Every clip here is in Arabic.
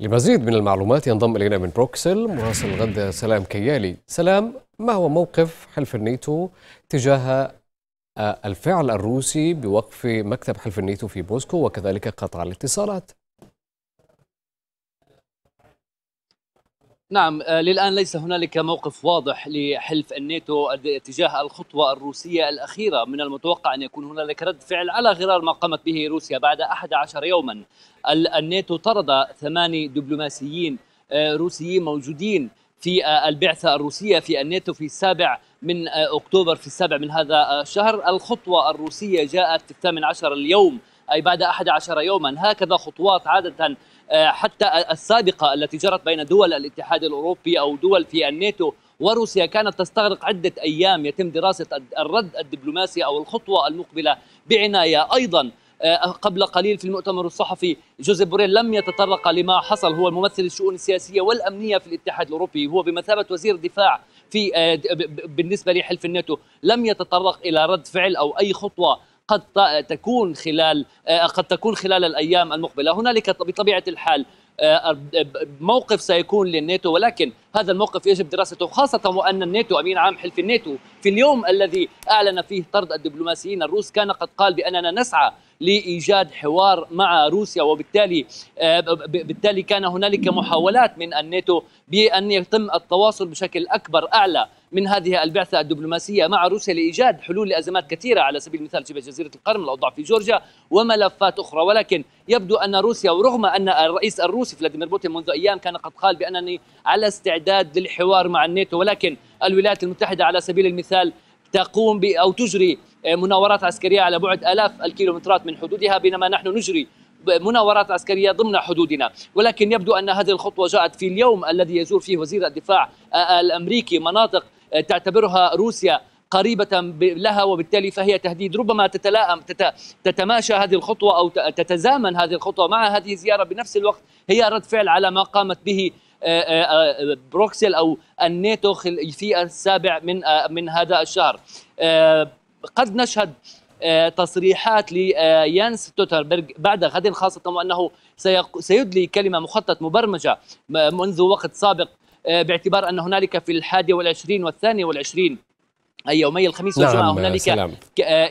لمزيد من المعلومات ينضم إلينا من بروكسل مراسل الغد سلام كيالي سلام ما هو موقف حلف الناتو تجاه آه، الفعل الروسي بوقف مكتب حلف الناتو في بوسكو وكذلك قطع الاتصالات نعم آه، للان ليس هنالك موقف واضح لحلف الناتو اتجاه الخطوه الروسيه الاخيره من المتوقع ان يكون هنالك رد فعل على غرار ما قامت به روسيا بعد 11 يوما الناتو طرد ثماني دبلوماسيين آه، روسيين موجودين في آه، البعثه الروسيه في الناتو في السابع من اكتوبر في السابع من هذا الشهر الخطوه الروسيه جاءت في الثامن عشر اليوم أي بعد 11 يوما هكذا خطوات عادة آه، حتى السابقة التي جرت بين دول الاتحاد الأوروبي أو دول في الناتو وروسيا كانت تستغرق عدة أيام يتم دراسة الرد الدبلوماسي أو الخطوة المقبلة بعناية أيضا آه، قبل قليل في المؤتمر الصحفي جوزيف بوريل لم يتطرق لما حصل هو ممثل الشؤون السياسية والأمنية في الاتحاد الأوروبي هو بمثابة وزير دفاع في آه، بالنسبة لحلف الناتو لم يتطرق إلى رد فعل أو أي خطوة قد تكون خلال آه، قد تكون خلال الايام المقبله هنالك بطبيعه الحال آه، آه، موقف سيكون للناتو ولكن هذا الموقف يجب دراسته خاصة وأن الناتو أمين عام حلف الناتو في اليوم الذي أعلن فيه طرد الدبلوماسيين الروس كان قد قال بأننا نسعى لايجاد حوار مع روسيا وبالتالي آه، بالتالي كان هنالك محاولات من الناتو بان يتم التواصل بشكل اكبر اعلى من هذه البعثه الدبلوماسيه مع روسيا لايجاد حلول لازمات كثيره على سبيل المثال شبه جزيره القرم الاوضاع في جورجيا وملفات اخرى ولكن يبدو ان روسيا ورغم ان الرئيس الروسي فلاديمير بوتين منذ ايام كان قد قال بانني على استعداد للحوار مع الناتو ولكن الولايات المتحده على سبيل المثال تقوم أو تجري آه، مناورات عسكرية على بعد آلاف الكيلومترات من حدودها بينما نحن نجري مناورات عسكرية ضمن حدودنا ولكن يبدو أن هذه الخطوة جاءت في اليوم الذي يزور فيه وزير الدفاع آه، آه، الأمريكي مناطق تعتبرها روسيا قريبة لها وبالتالي فهي تهديد ربما تتلائم تتماشى هذه الخطوة أو تتزامن هذه الخطوة مع هذه الزيارة بنفس الوقت هي رد فعل على ما قامت به آه، آه، آه، بروكسل او الناتو في السابع من من هذا الشهر قد نشهد تصريحات ليانس توتربرغ بعد غد خاصة وأنه سيدلي كلمة مخطط مبرمجة منذ وقت سابق باعتبار أن هنالك في الحادي والعشرين والثاني والعشرين أي يومي الخميس نعم، والجمعة هنالك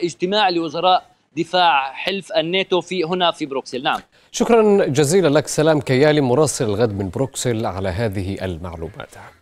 اجتماع لوزراء دفاع حلف الناتو في هنا في بروكسل نعم شكرا جزيلا لك سلام كيالي مراسل الغد من بروكسل على هذه المعلومات